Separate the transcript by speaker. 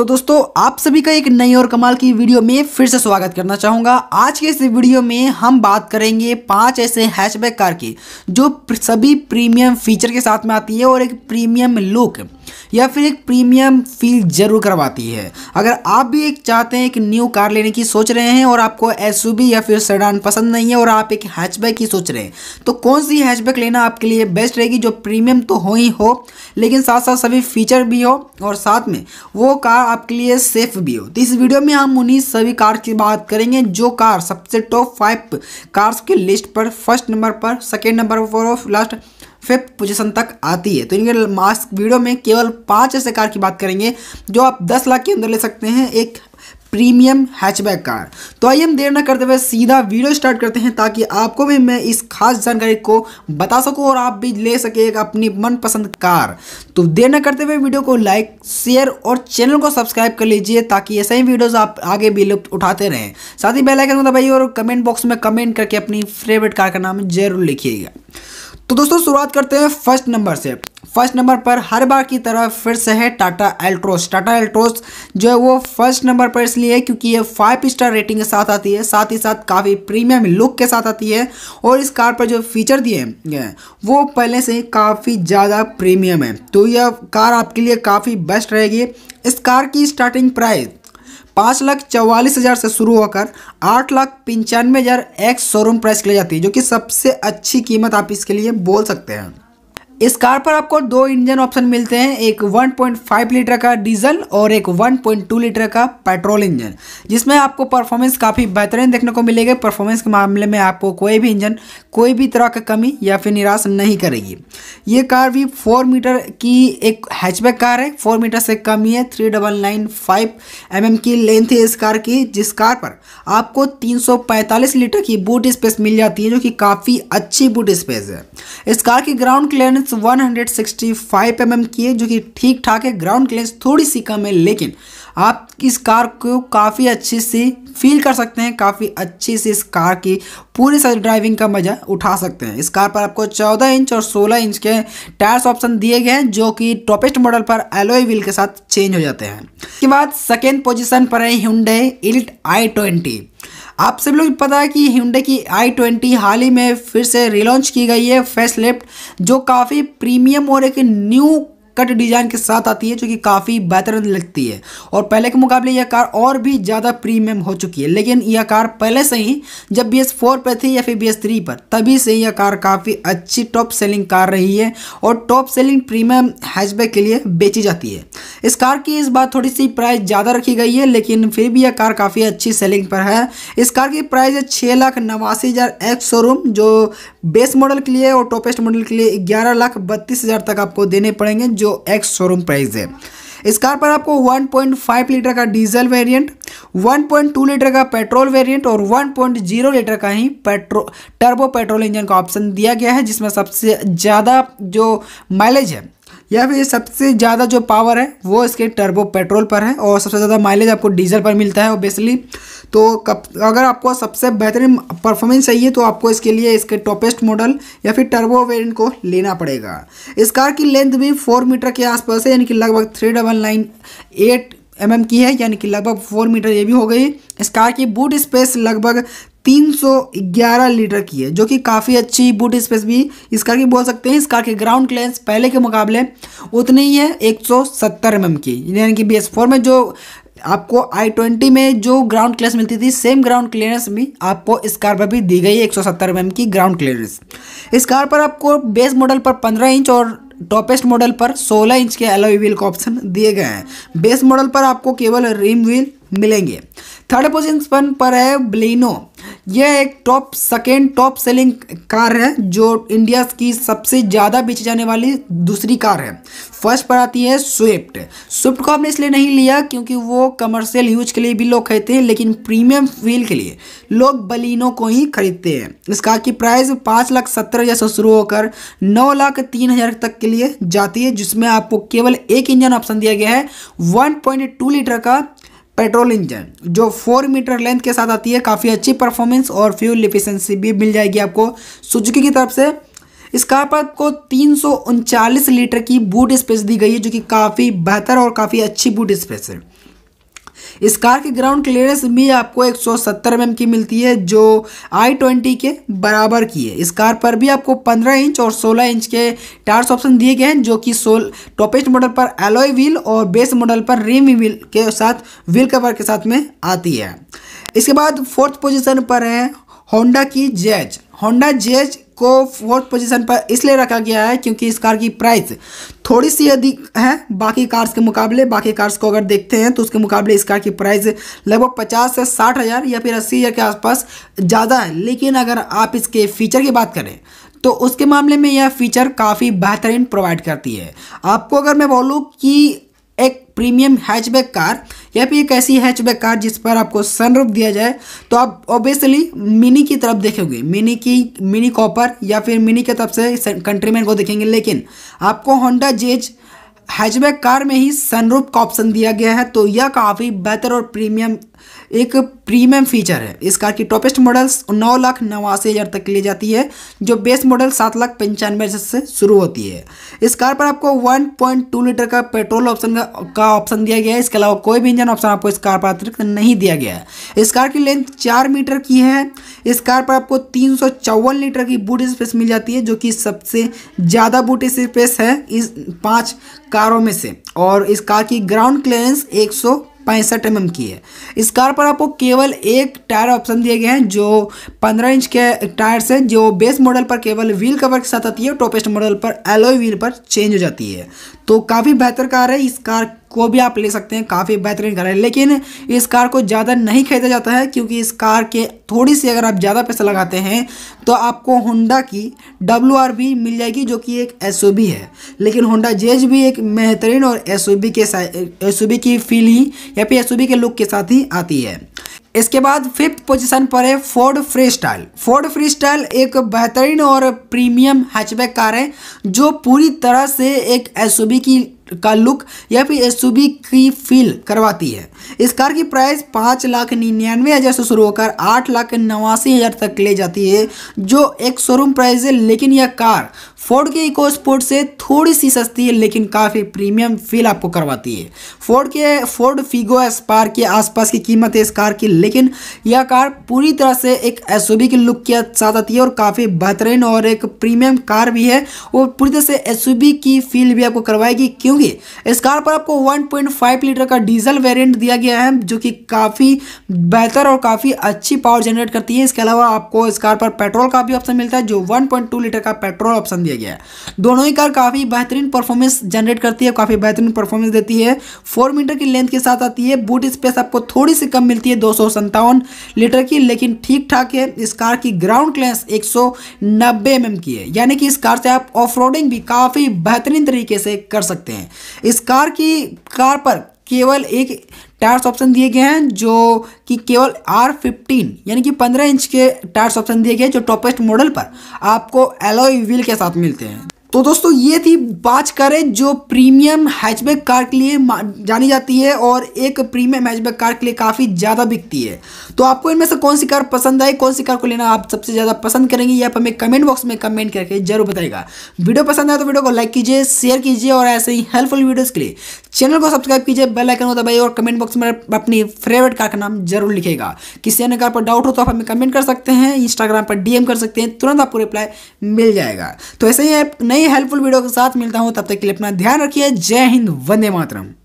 Speaker 1: तो दोस्तों आप सभी का एक नई और कमाल की वीडियो में फिर से स्वागत करना चाहूँगा आज के इस वीडियो में हम बात करेंगे पांच ऐसे हैचबैक कार की जो सभी प्रीमियम फीचर के साथ में आती है और एक प्रीमियम लुक या फिर एक प्रीमियम फील जरूर करवाती है अगर आप भी एक चाहते हैं एक न्यू कार लेने की सोच रहे हैं और आपको एस या फिर सेडान पसंद नहीं है और आप एक हैचबैक की सोच रहे हैं तो कौन सी हैचबैक लेना आपके लिए बेस्ट रहेगी जो प्रीमियम तो हो ही हो लेकिन साथ साथ सभी फीचर भी हो और साथ में वो कार आपके लिए सेफ भी हो तो इस वीडियो में हम उन्हीं सभी कार की बात करेंगे जो कार सबसे टॉप फाइव कार्स की लिस्ट पर फर्स्ट नंबर पर सेकेंड नंबर पर लास्ट फिफ्थ पोजीशन तक आती है तो इनके मास्क वीडियो में केवल पाँच ऐसे कार की बात करेंगे जो आप दस लाख के अंदर ले सकते हैं एक प्रीमियम हैचबैक कार तो आइए हम देर ना करते हुए सीधा वीडियो स्टार्ट करते हैं ताकि आपको भी मैं इस खास जानकारी को बता सकूं और आप भी ले सके एक अपनी मनपसंद कार तो देर ना करते हुए वीडियो को लाइक शेयर और चैनल को सब्सक्राइब कर लीजिए ताकि ऐसे ही वीडियोस आप आगे भी लुप्त उठाते रहें साथ ही बेलाइकन को दबाइए और कमेंट बॉक्स में कमेंट करके अपनी फेवरेट कार का नाम जरूर लिखिएगा तो दोस्तों शुरुआत करते हैं फर्स्ट नंबर से फर्स्ट नंबर पर हर बार की तरह फिर से है टाटा एल्ट्रोस टाटा एल्ट्रोस जो है वो फर्स्ट नंबर पर इसलिए है क्योंकि ये फाइव स्टार रेटिंग के साथ आती है साथ ही साथ काफ़ी प्रीमियम लुक के साथ आती है और इस कार पर जो फीचर दिए गए हैं वो पहले से काफ़ी ज़्यादा प्रीमियम है तो यह कार आपके लिए काफ़ी बेस्ट रहेगी इस कार की स्टार्टिंग प्राइस पाँच लाख चौवालीस हज़ार से शुरू होकर आठ लाख पंचानवे हज़ार एक्स शोरूम प्राइस के लिए जाती है जो कि सबसे अच्छी कीमत आप इसके लिए बोल सकते हैं इस कार पर आपको दो इंजन ऑप्शन मिलते हैं एक 1.5 लीटर का डीजल और एक 1.2 लीटर का पेट्रोल इंजन जिसमें आपको परफॉर्मेंस काफ़ी बेहतरीन देखने को मिलेगा परफॉर्मेंस के मामले में आपको कोई भी इंजन कोई भी तरह का कमी या फिर निराश नहीं करेगी ये कार भी फोर मीटर की एक हैचबैक कार है फोर मीटर से कम ही है three double nine five M M की लेंथ है इस कार की जिस कार पर आपको तीन लीटर की बूट स्पेस मिल जाती है जो कि काफ़ी अच्छी बूट स्पेस है इस कार की ग्राउंड क्लियरेंस क्लियरेंस 165 mm की है जो कि ठीक ठाक है ग्राउंड क्लियरेंस थोड़ी सी कम है लेकिन आप इस कार को काफ़ी अच्छे से फील कर सकते हैं काफ़ी अच्छे से इस कार की पूरी सारी ड्राइविंग का मज़ा उठा सकते हैं इस कार पर आपको 14 इंच और 16 इंच के टायर्स ऑप्शन दिए गए हैं जो कि टॉपेस्ट मॉडल पर एलोई व्हील के साथ चेंज हो जाते हैं इसके बाद सेकेंड पोजिशन पर है हिंडे इल्ट आई ट्वेंटी आप सब लोग पता है कि हिंडे की आई ट्वेंटी हाल ही में फिर से रिलॉन्च की गई है फेस जो काफ़ी प्रीमियम और एक न्यू कट डिज़ाइन के साथ आती है जो कि काफ़ी बेहतर लगती है और पहले के मुकाबले यह कार और भी ज़्यादा प्रीमियम हो चुकी है लेकिन यह कार पहले से ही जब बी एस फोर पर थी या फिर बी एस थ्री पर तभी से यह कार काफ़ी अच्छी टॉप सेलिंग कार रही है और टॉप सेलिंग प्रीमियम हैचबैक के लिए बेची जाती है इस कार की इस बार थोड़ी सी प्राइस ज़्यादा रखी गई है लेकिन फिर भी यह कार काफ़ी अच्छी सेलिंग पर है इस कार की प्राइस है छह लाख नवासी हज़ार एक्स शोरूम जो बेस मॉडल के लिए और टॉपेस्ट मॉडल के लिए ग्यारह लाख बत्तीस हज़ार तक आपको देने पड़ेंगे जो जो एक्स शोरूम प्राइस है इस कार पर आपको 1.5 लीटर का डीजल वेरिएंट 1.2 लीटर का पेट्रोल वेरिएंट और 1.0 लीटर का ही पेट्रो टर्बो पेट्रोल इंजन का ऑप्शन दिया गया है जिसमें सबसे ज़्यादा जो माइलेज है या फिर सबसे ज़्यादा जो पावर है वो इसके टर्बो पेट्रोल पर है और सबसे ज़्यादा माइलेज आपको डीजल पर मिलता है ओबियसली तो कप अगर आपको सबसे बेहतरीन परफॉर्मेंस चाहिए तो आपको इसके लिए इसके टॉपेस्ट मॉडल या फिर टर्बो वेरिएंट को लेना पड़ेगा इस कार की लेंथ भी फोर मीटर के आसपास है यानी कि लगभग three double nine eight M की है यानी कि लगभग फोर मीटर ये भी हो गई इस कार की बूट स्पेस लगभग 311 लीटर की है जो कि काफ़ी अच्छी बूट स्पेस भी इस कार की बोल सकते हैं इस कार के ग्राउंड क्लेंस पहले के मुकाबले उतनी ही है 170 mm की यानी कि बी एस फोर में जो आपको आई ट्वेंटी में जो ग्राउंड क्लियरेंस मिलती थी सेम ग्राउंड क्लियरेंस भी आपको इस कार पर भी दी गई है एक सौ की ग्राउंड क्लियरेंस इस कार पर आपको बेस मॉडल पर पंद्रह इंच और टॉपेस्ट मॉडल पर सोलह इंच के एलो व्हील का ऑप्शन दिए गए हैं बेस मॉडल पर आपको केवल रिम व्हील मिलेंगे थर्ड पोजिशन पर है ब्लिनो यह एक top second top selling car है जो इंडिया की सबसे ज़्यादा बेची जाने वाली दूसरी कार है फर्स्ट पर आती है स्विफ्ट स्विफ्ट को हमने इसलिए नहीं लिया क्योंकि वो कमर्शियल यूज के लिए भी लोग खरीदते हैं लेकिन प्रीमियम फील के लिए लोग बलिनो को ही खरीदते हैं इस कार की प्राइस पाँच लाख सत्तर हज़ार से शुरू होकर नौ लाख तीन हज़ार तक के लिए जाती है जिसमें आपको केवल एक इंजन ऑप्शन दिया गया है वन पॉइंट टू लीटर का पेट्रोल इंजन जो फोर मीटर लेंथ के साथ आती है काफ़ी अच्छी परफॉर्मेंस और फ्यूल इफिशेंसी भी मिल जाएगी आपको सुजुकी की तरफ से इस कार पर आपको तीन लीटर की बूट स्पेस दी गई है जो कि काफ़ी बेहतर और काफ़ी अच्छी बूट स्पेस है इस कार की ग्राउंड क्लियरेंस भी आपको 170 mm की मिलती है जो आई ट्वेंटी के बराबर की है इस कार पर भी आपको 15 इंच और 16 इंच के टायर्स ऑप्शन दिए गए हैं जो कि सोल टॉपेस्ट मॉडल पर एलोई व्हील और बेस मॉडल पर रिम व्हील के साथ व्हील कवर के साथ में आती है इसके बाद फोर्थ पोजिशन पर है होंडा की जैज होंडा जेज को फोर्थ पोजीशन पर इसलिए रखा गया है क्योंकि इस कार की प्राइस थोड़ी सी अधिक है बाकी कार्स के मुकाबले बाकी कार्स को अगर देखते हैं तो उसके मुकाबले इस कार की प्राइस लगभग पचास से साठ हज़ार या फिर अस्सी हज़ार के आसपास ज़्यादा है लेकिन अगर आप इसके फीचर की बात करें तो उसके मामले में यह फीचर काफ़ी बेहतरीन प्रोवाइड करती है आपको अगर मैं बोलूँ कि एक प्रीमियम हैचबैक कार या फिर एक ऐसी हैचबैक कार जिस पर आपको सनरूफ दिया जाए तो आप ऑब्वियसली मिनी की तरफ देखोगे मिनी की मिनी कॉपर या फिर मिनी की तरफ से कंट्रीमैन को देखेंगे लेकिन आपको होंडा जेज हैचबैक कार में ही सनरूफ का ऑप्शन दिया गया है तो यह काफ़ी बेहतर और प्रीमियम एक प्रीमियम फीचर है इस कार की टॉपेस्ट मॉडल्स नौ लाख नवासी हज़ार तक ली जाती है जो बेस मॉडल सात लाख पंचानवे हज़ार से शुरू होती है इस कार पर आपको 1.2 लीटर का पेट्रोल ऑप्शन का ऑप्शन दिया गया है इसके अलावा कोई भी इंजन ऑप्शन आपको इस कार पर अतिरिक्त नहीं दिया गया है इस कार की लेंथ चार मीटर की है इस कार पर आपको तीन लीटर की बूट स्पेस मिल जाती है जो कि सबसे ज़्यादा बूट स्पेस है इस पाँच कारों में से और इस कार की ग्राउंड क्लियरेंस एक पैंसठ एम की है इस कार पर आपको केवल एक टायर ऑप्शन दिए गए हैं जो पंद्रह इंच के टायर से जो बेस मॉडल पर केवल व्हील कवर के साथ आती है टॉपेस्ट मॉडल पर एलोई व्हील पर चेंज हो जाती है तो काफ़ी बेहतर कार है इस कार को भी आप ले सकते हैं काफ़ी बेहतरीन कार है लेकिन इस कार को ज़्यादा नहीं खरीदा जाता है क्योंकि इस कार के थोड़ी सी अगर आप ज़्यादा पैसा लगाते हैं तो आपको होंडा की डब्ल्यू आर भी मिल जाएगी जो कि एक एस है लेकिन होंडा जेज भी एक बेहतरीन और एस के एस की फील ही या फिर एस के लुक के साथ ही आती है इसके बाद फिफ्थ पोजीशन पर है Ford Freestyle Ford Freestyle एक बेहतरीन और प्रीमियम हैचबैक कार है जो पूरी तरह से एक एसयूवी की का लुक या फिर एस की फील करवाती है इस कार की प्राइस पाँच लाख निन्यानवे हज़ार से शुरू होकर आठ लाख नवासी हज़ार तक ले जाती है जो एक शोरूम प्राइस है लेकिन यह कार फोर्ड के इको स्पोर्ट से थोड़ी सी सस्ती है लेकिन काफ़ी प्रीमियम फील आपको करवाती है फोर्ड के फोर्ड फिगो एस्पार के आसपास की कीमत है इस कार की लेकिन यह कार पूरी तरह से एक एस के लुक के साथ आती है और काफ़ी बेहतरीन और एक प्रीमियम कार भी है और पूरी तरह से एस की फील भी आपको करवाएगी क्यों होगी इस कार पर आपको 1.5 लीटर का डीजल वेरिएंट दिया गया है जो कि काफ़ी बेहतर और काफ़ी अच्छी पावर जनरेट करती है इसके अलावा आपको इस कार पर पेट्रोल का भी ऑप्शन मिलता है जो 1.2 लीटर का पेट्रोल ऑप्शन दिया गया है दोनों ही कार काफ़ी बेहतरीन परफॉर्मेंस जनरेट करती है काफ़ी बेहतरीन परफॉर्मेंस देती है फोर मीटर की लेंथ के साथ आती है बूट स्पेस आपको थोड़ी सी कम मिलती है दो लीटर की लेकिन ठीक ठाक है इस कार की ग्राउंड क्लेंस एक सौ mm की है यानी कि इस कार से आप ऑफ भी काफ़ी बेहतरीन तरीके से कर सकते हैं इस कार की कार पर केवल एक टायर्स ऑप्शन दिए गए हैं जो कि केवल आर फिफ्टीन यानी कि पंद्रह इंच के टायर्स ऑप्शन दिए गए हैं जो टॉपेस्ट मॉडल पर आपको एलोई व्हील के साथ मिलते हैं तो दोस्तों ये थी बात करें जो प्रीमियम हैचबैक कार के लिए जानी जाती है और एक प्रीमियम हैचबैक कार के लिए काफ़ी ज़्यादा बिकती है तो आपको इनमें से कौन सी कार पसंद आई कौन सी कार को लेना आप सबसे ज़्यादा पसंद करेंगे या आप हमें कमेंट बॉक्स में कमेंट करके जरूर बताएगा वीडियो पसंद आए तो वीडियो को लाइक कीजिए शेयर कीजिए और ऐसे ही हेल्पफुल वीडियोज़ के लिए चैनल को सब्सक्राइब कीजिए बेल आइकन को दबाइए और कमेंट बॉक्स में अपनी फेवरेट कार का नाम जरूर लिखेगा किसी अन्य कार पर डाउट हो तो आप हमें कमेंट कर सकते हैं इंस्टाग्राम पर डीएम कर सकते हैं तुरंत आपको रिप्लाई मिल जाएगा तो ऐसे ही आप नई नई हेल्पफुल वीडियो के साथ मिलता हूँ तब तक के लिए अपना ध्यान रखिए जय हिंद वंदे मातरम